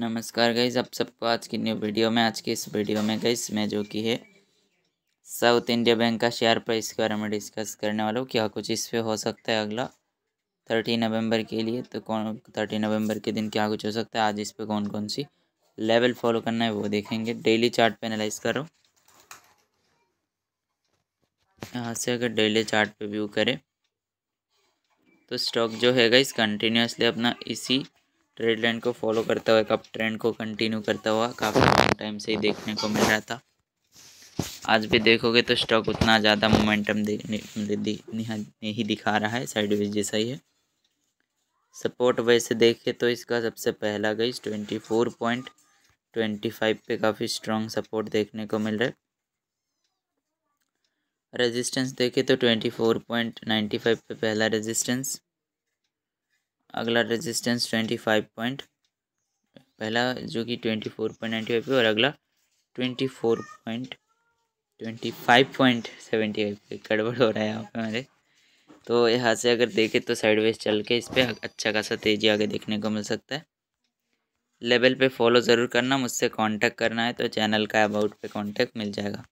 नमस्कार गईस आप सबको आज की न्यू वीडियो में आज की इस वीडियो में गई मैं जो कि है साउथ इंडिया बैंक का शेयर प्राइस के बारे में डिस्कस करने वाला हूँ क्या कुछ इस पर हो सकता है अगला थर्टी नवंबर के लिए तो कौन थर्टी नवंबर के दिन क्या कुछ हो सकता है आज इस पर कौन कौन सी लेवल फॉलो करना है वो देखेंगे डेली चार्ट पे एनालाइज करो यहाँ से अगर डेली चार्ट व्यू करें तो स्टॉक जो है इस कंटिन्यूसली अपना इसी ट्रेड लाइन को फॉलो करता हुआ कब ट्रेंड को कंटिन्यू करता हुआ काफ़ी लॉन्ग टाइम से ही देखने को मिल रहा था आज भी देखोगे तो स्टॉक उतना ज़्यादा मोमेंटम नहीं दिखा रहा है साइडवेज जैसा ही है सपोर्ट वैसे देखे तो इसका सबसे पहला गई twenty four point twenty five पे काफ़ी स्ट्रॉन्ग सपोर्ट देखने को मिल रहा है रेजिस्टेंस देखे तो twenty four point ninety five पे पहला रेजिस्टेंस अगला रेजिस्टेंस ट्वेंटी फाइव पॉइंट पहला जो कि twenty four point ninety five पे और अगला twenty four point twenty five point seventy five पे गड़बड़ हो रहा है यहाँ पे हमारे तो यहाँ से अगर देखें तो साइडवेज चल के इस पर अच्छा खासा तेज़ी आगे देखने को मिल सकता है लेवल पे फॉलो ज़रूर करना मुझसे कांटेक्ट करना है तो चैनल का अबाउट पे कांटेक्ट मिल जाएगा